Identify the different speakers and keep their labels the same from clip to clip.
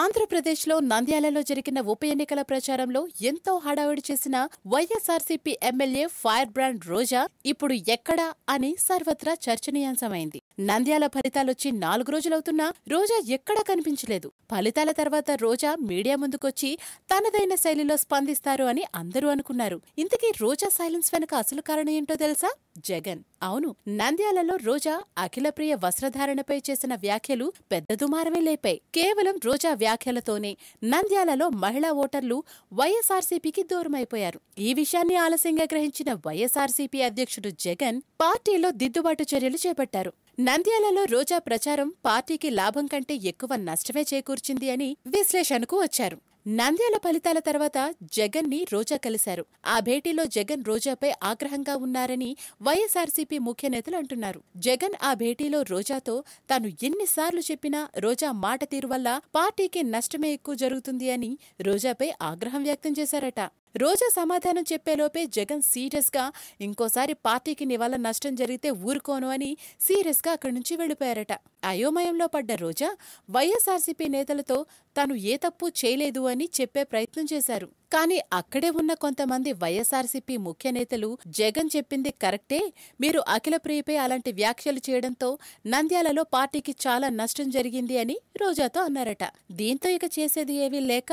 Speaker 1: ఆంధ్రప్రదేశ్లో నంద్యాలలో జరిగిన ఉప ఎన్నికల ప్రచారంలో ఎంతో హడావిడి చేసిన YSRCP MLA fire brand Roja ఇప్పుడు ఎక్కడా అని సర్వత్రా చర్చనీయాంశమైంది నంద్యాల ఫలితాలొచ్చి నాలుగు రోజులవుతున్నా రోజా ఎక్కడా కనిపించలేదు ఫలితాల తర్వాత రోజా మీడియా ముందుకొచ్చి తనదైన శైలిలో స్పందిస్తారు అని అందరూ అనుకున్నారు ఇంతకీ రోజా సైలెన్స్ వెనుక అసలు కారణం ఏంటో తెలుసా జగన్ అవును నంద్యాలలో రోజా అఖిలప్రియ వస్త్రధారణపై చేసిన వ్యాఖ్యలు పెద్ద దుమారమే లేపాయి కేవలం రోజా వ్యాఖ్య వ్యాఖ్యలతోనే నంద్యాలలో మహిళా ఓటర్లు వైఎస్ఆర్సీపీకి దూరమైపోయారు ఈ విషయాన్ని ఆలస్యంగా గ్రహించిన వైఎస్ఆర్సీపీ అధ్యక్షుడు జగన్ పార్టీలో దిద్దుబాటు చర్యలు చేపట్టారు నంద్యాలలో రోజా ప్రచారం పార్టీకి లాభం కంటే ఎక్కువ నష్టమే చేకూర్చింది అని విశ్లేషణకు వచ్చారు నంద్యాల ఫలితాల తర్వాత జగన్ ని రోజా కలిశారు ఆ భేటీలో జగన్ రోజాపై ఆగ్రహంగా ఉన్నారని వైఎస్ఆర్సీపీ ముఖ్య నేతలు అంటున్నారు జగన్ ఆ భేటీలో రోజాతో తాను ఎన్నిసార్లు చెప్పినా రోజా మాట తీరు వల్ల పార్టీకి నష్టమే ఎక్కువ జరుగుతుంది అని రోజాపై ఆగ్రహం వ్యక్తం చేశారట రోజా సమాధానం చెప్పేలోపే జగన్ సీరియస్గా ఇంకోసారి పార్టీకి నివాళ నష్టం జరిగితే ఊరుకోను అని సీరియస్గా అక్కడి నుంచి వెళ్ళిపోయారట అయోమయంలో పడ్డ రోజా వైఎస్ఆర్సీపీ నేతలతో తాను ఏ తప్పు చేయలేదు అని చెప్పే ప్రయత్నం చేశారు కానీ అక్కడే ఉన్న కొంతమంది వైఎస్ఆర్సీపీ ముఖ్య నేతలు జగన్ చెప్పింది కరెక్టే మీరు ప్రియపై అలాంటి వ్యాఖ్యలు చేయడంతో నంద్యాలలో పార్టీకి చాలా నష్టం జరిగింది అని రోజాతో అన్నారట దీంతో ఇక చేసేది ఏవీ లేక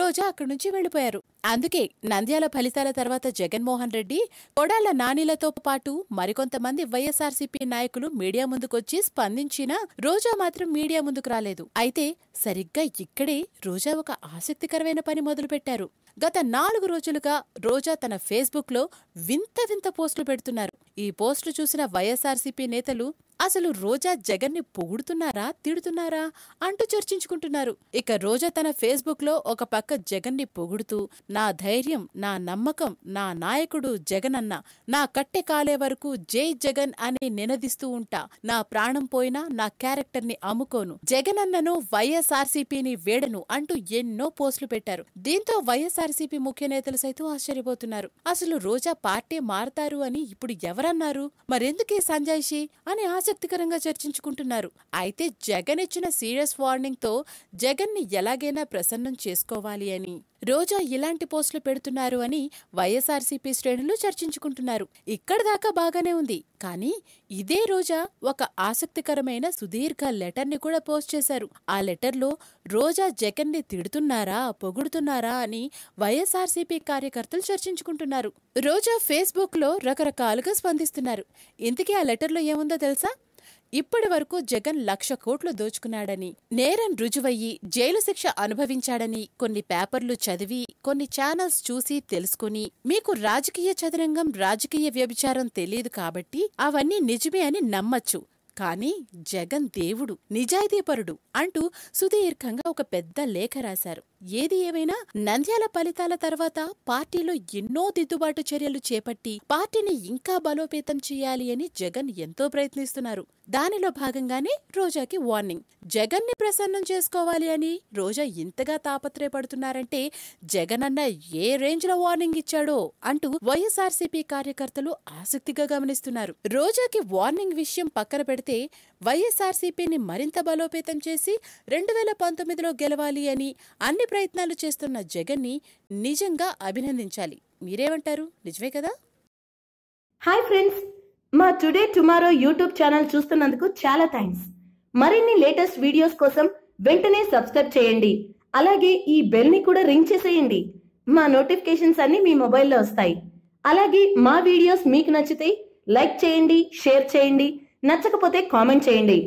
Speaker 1: రోజా అక్కడి నుంచి వెళ్ళిపోయారు అందుకే నంద్యాల ఫలితాల తర్వాత జగన్మోహన్ రెడ్డి కొడాల నానిలతో పాటు మరికొంతమంది వైఎస్ఆర్సీపీ నాయకులు మీడియా ముందుకొచ్చి స్పందించినా రోజా మాత్రం మీడియా ముందుకు రాలేదు అయితే సరిగ్గా ఇక్కడే రోజా ఒక ఆసక్తికరమైన పని మొదలుపెట్టారు గత నాలుగు రోజులుగా రోజా తన ఫేస్బుక్లో వింత వింత పోస్టులు పెడుతున్నారు ఈ పోస్టు చూసిన వైఎస్ఆర్సీపీ నేతలు అసలు రోజా జగన్ని పొగుడుతున్నారా తిడుతున్నారా అంటూ చర్చించుకుంటున్నారు ఇక రోజా తన ఫేస్బుక్ లో ఒక పక్క జగన్ని పొగుడుతూ నా ధైర్యం నా నమ్మకం నా నాయకుడు జగన్ అన్న నా కట్టె కాలే వరకు జై జగన్ అని నినదిస్తూ ఉంటా నా ప్రాణం పోయినా నా క్యారెక్టర్ ని అమ్ముకోను జగన్ అన్నను వైఎస్ఆర్సీపీని వేడను అంటూ ఎన్నో పోస్టులు పెట్టారు దీంతో వైఎస్ఆర్సీపీ ముఖ్య నేతలు సైతం ఆశ్చర్యపోతున్నారు అసలు రోజా పార్టీ మారతారు అని ఇప్పుడు ఎవరు ఎవరన్నారు మరెందుకే సంజాయిషి అని ఆసక్తికరంగా చర్చించుకుంటున్నారు అయితే జగన్ ఇచ్చిన సీరియస్ వార్నింగ్ తో జగన్ ని ఎలాగైనా ప్రసన్నం చేసుకోవాలి అని రోజా ఇలాంటి పోస్టులు పెడుతున్నారు అని వైఎస్ఆర్సీపీ శ్రేణులు చర్చించుకుంటున్నారు ఇక్కడ దాకా బాగానే ఉంది కానీ ఇదే రోజా ఒక ఆసక్తికరమైన సుదీర్ఘ లెటర్ ని కూడా పోస్ట్ చేశారు ఆ లెటర్ లో రోజా జగన్ ని తిడుతున్నారా పొగుడుతున్నారా అని వైఎస్ఆర్సీపీ కార్యకర్తలు చర్చించుకుంటున్నారు రోజా ఫేస్బుక్ లో రకరకాలుగా అందిస్తున్నారు ఇంతకీ ఆ లెటర్లో ఏముందో తెలుసా ఇప్పటి వరకు జగన్ లక్ష కోట్లు దోచుకున్నాడని నేరం రుజువయ్యి జైలు శిక్ష అనుభవించాడని కొన్ని పేపర్లు చదివి కొన్ని ఛానల్స్ చూసి తెలుసుకుని మీకు రాజకీయ చదరంగం రాజకీయ వ్యభిచారం తెలియదు కాబట్టి అవన్నీ నిజమే అని నమ్మచ్చు కానీ జగన్ దేవుడు నిజాయితీపరుడు అంటూ సుదీర్ఘంగా ఒక పెద్ద లేఖ రాశారు ఏది ఏమైనా నంద్యాల ఫలితాల తర్వాత పార్టీలో ఎన్నో దిద్దుబాటు చర్యలు చేపట్టి పార్టీని ఇంకా బలోపేతం చేయాలి అని జగన్ ఎంతో ప్రయత్నిస్తున్నారు దానిలో భాగంగానే రోజాకి వార్నింగ్ జగన్ ని ప్రసన్నం చేసుకోవాలి అని రోజా ఇంతగా తాపత్రయపడుతున్నారంటే జగన్ అన్న ఏ రేంజ్ లో వార్నింగ్ ఇచ్చాడో అంటూ వైఎస్ఆర్సీపీ కార్యకర్తలు ఆసక్తిగా గమనిస్తున్నారు రోజాకి వార్నింగ్ విషయం పక్కన పెడితే పడితే వైఎస్ఆర్సీపీని మరింత బలోపేతం చేసి రెండు వేల పంతొమ్మిదిలో గెలవాలి అని అన్ని ప్రయత్నాలు చేస్తున్న జగన్ని నిజంగా అభినందించాలి మీరేమంటారు నిజమే కదా హాయ్ ఫ్రెండ్స్ మా టుడే టుమారో యూట్యూబ్ ఛానల్ చూస్తున్నందుకు చాలా థ్యాంక్స్ మరిన్ని లేటెస్ట్ వీడియోస్ కోసం వెంటనే సబ్స్క్రైబ్ చేయండి అలాగే ఈ బెల్ ని కూడా రింగ్ చేసేయండి మా నోటిఫికేషన్స్ అన్ని మీ మొబైల్లో వస్తాయి అలాగే మా వీడియోస్ మీకు నచ్చితే లైక్ చేయండి షేర్ చేయండి నచ్చకపోతే కామెంట్ చేయండి